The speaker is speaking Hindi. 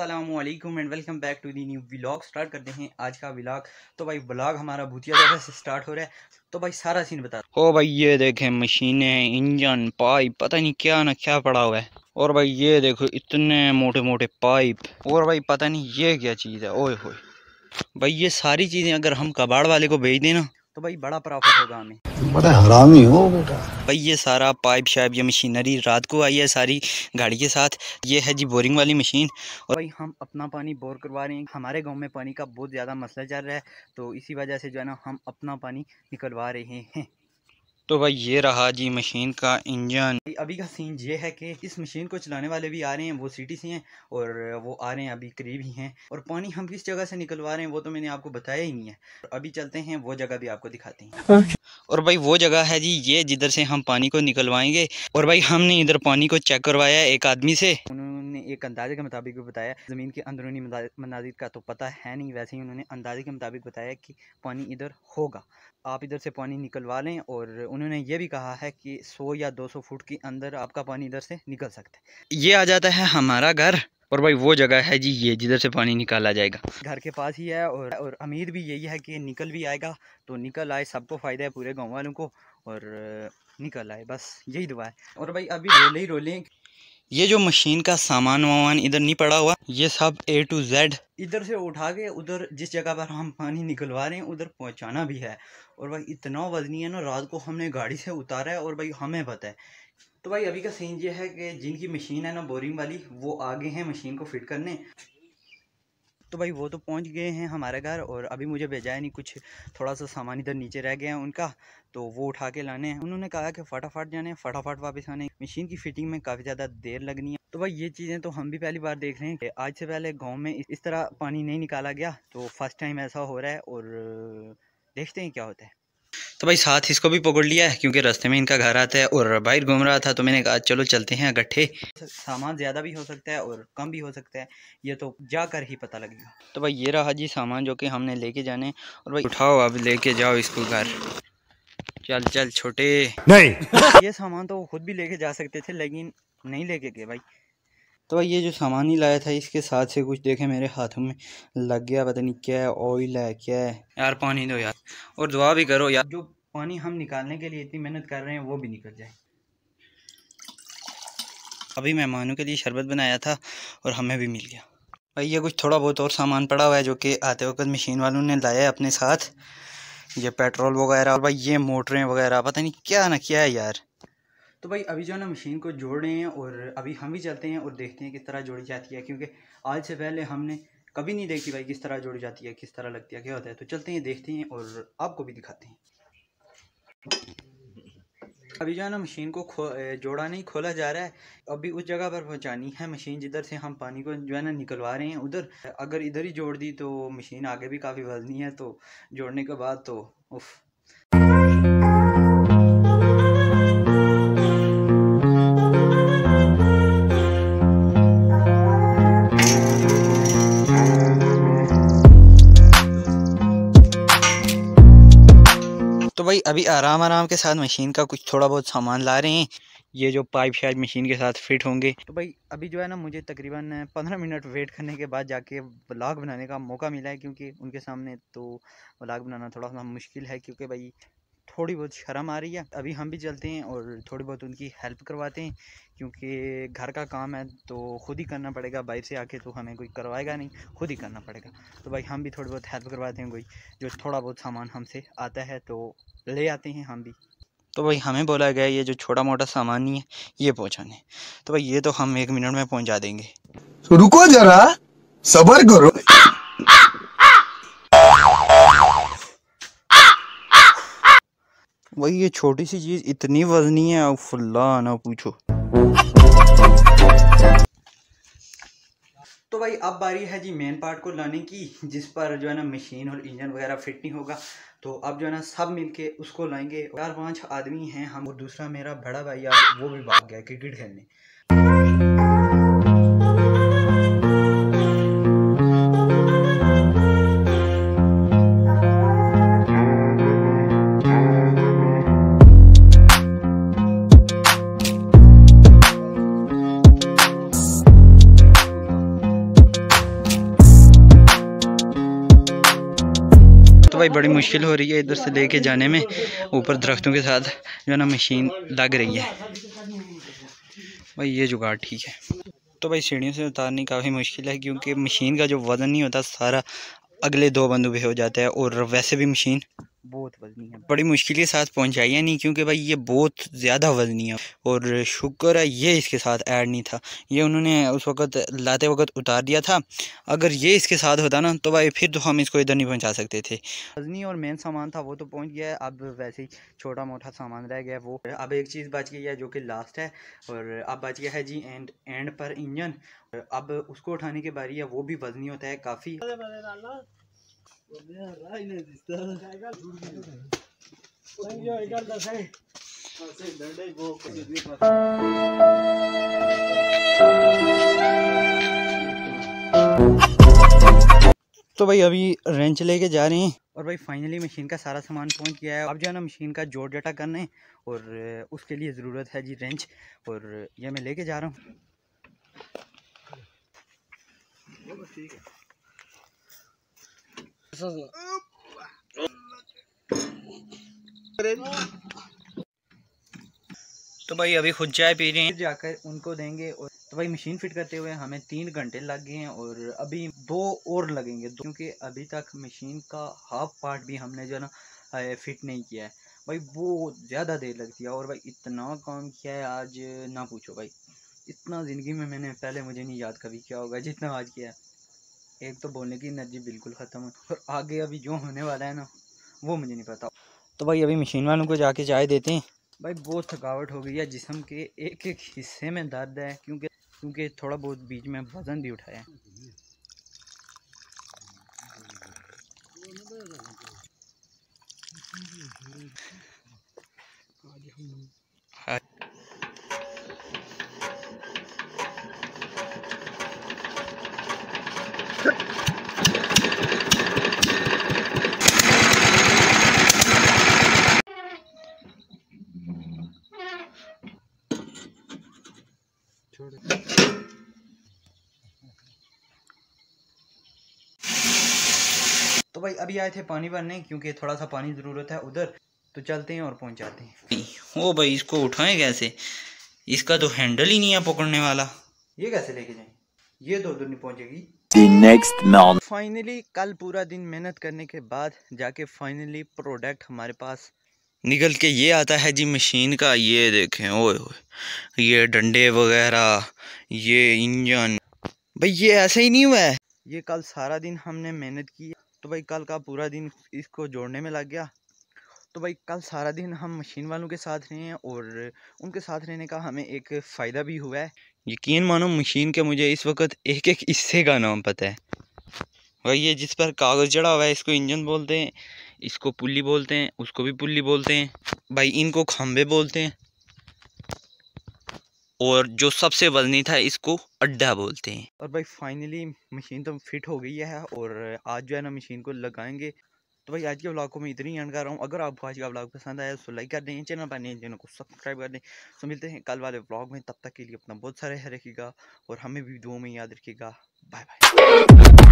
Aslam and welcome back to the new vlog start करते हैं आज का व्लॉग तो भाई व्लॉग हमारा भूतिया जगह से स्टार्ट हो रहा है तो भाई सारा सीन बता ओ भाई ये देखें मशीनें इंजन पाइप पता नहीं क्या ना क्या पड़ा हुआ है और भाई ये देखो इतने मोटे मोटे पाइप और भाई पता नहीं ये क्या चीज़ है ओए होए भाई ये सारी चीज़ें अगर हम कबाड़ वाले को भेज देना तो भाई बड़ा प्रॉफिट होगा हमें बड़ा हरामी हो बेटा भाई ये सारा पाइप शाइप ये मशीनरी रात को आई है सारी गाड़ी के साथ ये है जी बोरिंग वाली मशीन और भाई हम अपना पानी बोर करवा रहे हैं हमारे गांव में पानी का बहुत ज़्यादा मसला चल रहा है तो इसी वजह से जो है ना हम अपना पानी निकलवा रहे हैं तो भाई ये रहा जी मशीन का इंजन अभी का सीन ये है कि इस मशीन को चलाने वाले भी आ रहे हैं वो सिटी से हैं और वो आ रहे हैं अभी करीब ही हैं और पानी हम किस जगह से निकलवा रहे हैं वो तो मैंने आपको बताया ही नहीं है अभी चलते हैं वो जगह भी आपको दिखाते हैं और भाई वो जगह है जी ये जिधर से हम पानी को निकलवाएंगे और भाई हमने इधर पानी को चेक करवाया एक आदमी से ने एक अंदाजे के मुताबिक भी बताया ज़मीन के अंदरूनी मनाजिर का तो पता है नहीं वैसे ही उन्होंने अंदाजे के मुताबिक बताया कि पानी इधर होगा आप इधर से पानी निकलवा लें और उन्होंने ये भी कहा है कि सौ या दो सौ फुट के अंदर आपका पानी इधर से निकल सकता है ये आ जाता है हमारा घर और भाई वो जगह है जी ये जिधर से पानी निकाला जाएगा घर के पास ही है और और उम्मीद भी यही है कि निकल भी आएगा तो निकल आए सबको फ़ायदा है पूरे गाँव वालों को और निकल आए बस यही दुआ है और भाई अभी रोले ही रोले ये जो मशीन का सामान वामान इधर नहीं पड़ा हुआ ये सब ए टू जेड इधर से उठा के उधर जिस जगह पर हम पानी निकलवा रहे हैं उधर पहुंचाना भी है और भाई इतना वजनी है ना रात को हमने गाड़ी से उतारा है और भाई हमें पता है तो भाई अभी का सीन ये है कि जिनकी मशीन है ना बोरिंग वाली वो आगे हैं मशीन को फिट करने तो भाई वो तो पहुंच गए हैं हमारे घर और अभी मुझे भेजा है नहीं कुछ थोड़ा सा सामान इधर नीचे रह गया है उनका तो वो उठा के लाने हैं उन्होंने कहा कि फटाफट जाने फटाफट वापस आने मशीन की फिटिंग में काफ़ी ज़्यादा देर लगनी है तो भाई ये चीज़ें तो हम भी पहली बार देख रहे हैं कि आज से पहले गाँव में इस तरह पानी नहीं निकाला गया तो फर्स्ट टाइम ऐसा हो रहा है और देखते हैं क्या होता है तो भाई साथ इसको भी पकड़ लिया है क्योंकि रास्ते में इनका घर आता है और बाहर घूम रहा था तो मैंने कहा चलो चलते हैं इकट्ठे सामान ज़्यादा भी हो सकता है और कम भी हो सकता है ये तो जाकर ही पता लगेगा तो भाई ये रहा जी सामान जो कि हमने लेके जाने और भाई उठाओ अब लेके जाओ इसको घर चल चल छोटे नहीं ये सामान तो खुद भी लेके जा सकते थे लेकिन नहीं लेके गए भाई तो भाई ये जो सामान ही लाया था इसके साथ से कुछ देखे मेरे हाथों में लग गया पता नहीं क्या ऑयल है क्या है यार पानी दो यार और दुआ भी करो यार जो पानी हम निकालने के लिए इतनी मेहनत कर रहे हैं वो भी निकल जाए अभी मेहमानों के लिए शरबत बनाया था और हमें भी मिल गया भाई ये कुछ थोड़ा बहुत और सामान पड़ा हुआ है जो कि आते वक्त मशीन वालों ने लाया है अपने साथ ये पेट्रोल वगैरह और भाई ये मोटरें वगैरह पता नहीं क्या ना क्या है यार तो भाई अभी जो है ना मशीन को जोड़ रहे हैं और अभी हम भी चलते हैं और देखते हैं किस तरह जोड़ी जाती है क्योंकि आज से पहले हमने कभी नहीं देखी भाई किस तरह जोड़ी जाती है किस तरह लगती है क्या होता है तो चलते हैं देखते हैं और आपको भी दिखाते हैं अभी जो है ना मशीन को खो जोड़ा नहीं खोला जा रहा है अभी उस जगह पर पहुंचानी है मशीन जिधर से हम पानी को जो है ना निकलवा रहे हैं उधर अगर इधर ही जोड़ दी तो मशीन आगे भी काफ़ी वजनी है तो जोड़ने के बाद तो उफ़ तो भाई अभी आराम आराम के साथ मशीन का कुछ थोड़ा बहुत सामान ला रहे हैं ये जो पाइप शायद मशीन के साथ फिट होंगे तो भाई अभी जो है ना मुझे तकरीबन पंद्रह मिनट वेट करने के बाद जाके ब्लॉग बनाने का मौका मिला है क्योंकि उनके सामने तो ब्लॉग बनाना थोड़ा सा मुश्किल है क्योंकि भाई थोड़ी बहुत शर्म आ रही है अभी हम भी चलते हैं और थोड़ी बहुत उनकी हेल्प करवाते हैं क्योंकि घर का काम है तो खुद ही करना पड़ेगा बाहर से आके तो हमें कोई करवाएगा नहीं खुद ही करना पड़ेगा तो भाई हम भी थोड़ी बहुत हेल्प करवाते हैं कोई जो थोड़ा बहुत सामान हमसे आता है तो ले आते हैं हम भी तो भाई हमें बोला गया ये जो छोटा मोटा सामान नहीं है ये पहुँचाने तो भाई ये तो हम एक मिनट में पहुंचा देंगे तो रुको जरा सबर करो वही ये छोटी सी चीज इतनी वजनी है और फुल्ला ना पूछो तो भाई अब बारी है जी मेन पार्ट को लाने की जिस पर जो है ना मशीन और इंजन वगैरह फिट नहीं होगा तो अब जो है ना सब मिलके उसको लाएंगे चार पांच आदमी हैं हम और दूसरा मेरा बड़ा भाई यार वो भी भाग गया क्रिकेट खेलने भाई बड़ी मुश्किल हो रही है इधर से लेके जाने में ऊपर दरख्तों के साथ जो है ना मशीन लग रही है भाई ये जुगाड़ ठीक है तो भाई सीढ़ियों से उतारनी काफ़ी मुश्किल है क्योंकि मशीन का जो वज़न नहीं होता सारा अगले दो बंदों हो जाता है और वैसे भी मशीन बहुत वजनी है बड़ी मुश्किल के साथ पहुंचाई है नहीं क्योंकि भाई ये बहुत ज़्यादा वजनी है और शुक्र है ये इसके साथ ऐड नहीं था ये उन्होंने उस वक्त लाते वक्त उतार दिया था अगर ये इसके साथ होता ना तो भाई फिर तो हम इसको इधर नहीं पहुँचा सकते थे वजनी और मेन सामान था वो तो पहुँच गया है अब वैसे ही छोटा मोटा सामान रह गया वो अब एक चीज़ बच गई है जो कि लास्ट है और अब बच गया है जी एंड एंड पर इंजन अब उसको उठाने के बारी है वो भी वजनी होता है काफ़ी तो भाई अभी रेंच लेके जा रहे हैं और भाई फाइनली मशीन का सारा सामान पहुंच गया है अब जो है ना मशीन का जोड़ डाटा करना है और उसके लिए ज़रूरत है जी रेंच और यह मैं लेके जा रहा हूँ तो ठीक है तो भाई अभी खुद चाय पी रहे हैं जाकर उनको देंगे और तो भाई मशीन फिट करते हुए हमें तीन घंटे लग गए हैं और अभी दो और लगेंगे क्योंकि अभी तक मशीन का हाफ पार्ट भी हमने जो है ना फिट नहीं किया है भाई बहुत ज़्यादा देर लगती है और भाई इतना काम किया है आज ना पूछो भाई इतना ज़िंदगी में मैंने पहले मुझे नहीं याद कभी किया होगा जितना आज किया है एक तो बोलने की एनर्जी बिल्कुल ख़त्म है और आगे अभी जो होने वाला है ना वो मुझे नहीं पता तो भाई अभी मशीन वालों को जाके चाय देते हैं भाई बहुत थकावट हो गई है जिसम के एक एक हिस्से में दर्द है क्योंकि क्योंकि थोड़ा बहुत बीच में वज़न भी उठाया है आज हम तो भाई अभी आए थे पानी भरने क्योंकि थोड़ा सा पानी ज़रूरत है उधर तो चलते हैं और पहुंच जाते हैं ओ भाई इसको उठाएं कैसे इसका तो हैंडल ही नहीं है पकड़ने वाला ये कैसे लेके जाएं ये तो उधर नहीं पहुंचेगी नेक्स्ट मॉर्निंग फाइनली कल पूरा दिन मेहनत करने के बाद जाके फाइनली प्रोडक्ट हमारे पास निकल के ये आता है जी मशीन का ये देखें ओए ओए ये डंडे वगैरह ये इंजन भाई ये ऐसे ही नहीं हुआ है ये कल सारा दिन हमने मेहनत की तो भाई कल का पूरा दिन इसको जोड़ने में लग गया तो भाई कल सारा दिन हम मशीन वालों के साथ रहे हैं और उनके साथ रहने का हमें एक फ़ायदा भी हुआ है यकीन मानो मशीन के मुझे इस वक्त एक एक हिस्से का नाम पता है भाई ये जिस पर कागज़ जड़ा हुआ है इसको इंजन बोलते हैं इसको पुली बोलते हैं उसको भी पुली बोलते हैं भाई इनको खम्भे बोलते हैं और जो सबसे वजनी था इसको अड्डा बोलते हैं और भाई फाइनली मशीन तो फिट हो गई है और आज जो है ना मशीन को लगाएंगे तो भाई आज के ब्लॉग को मैं इतनी एंड कर रहा हूँ अगर आपको आज का ब्लॉग पसंद आया तो लाइक कर दें चैनल पर नहीं चैनल को सब्सक्राइब कर दें तो मिलते हैं कल वाले ब्लॉग में तब तक के लिए अपना बहुत सारे रखिएगा और हमें भी दो में याद रखिएगा बाय बाय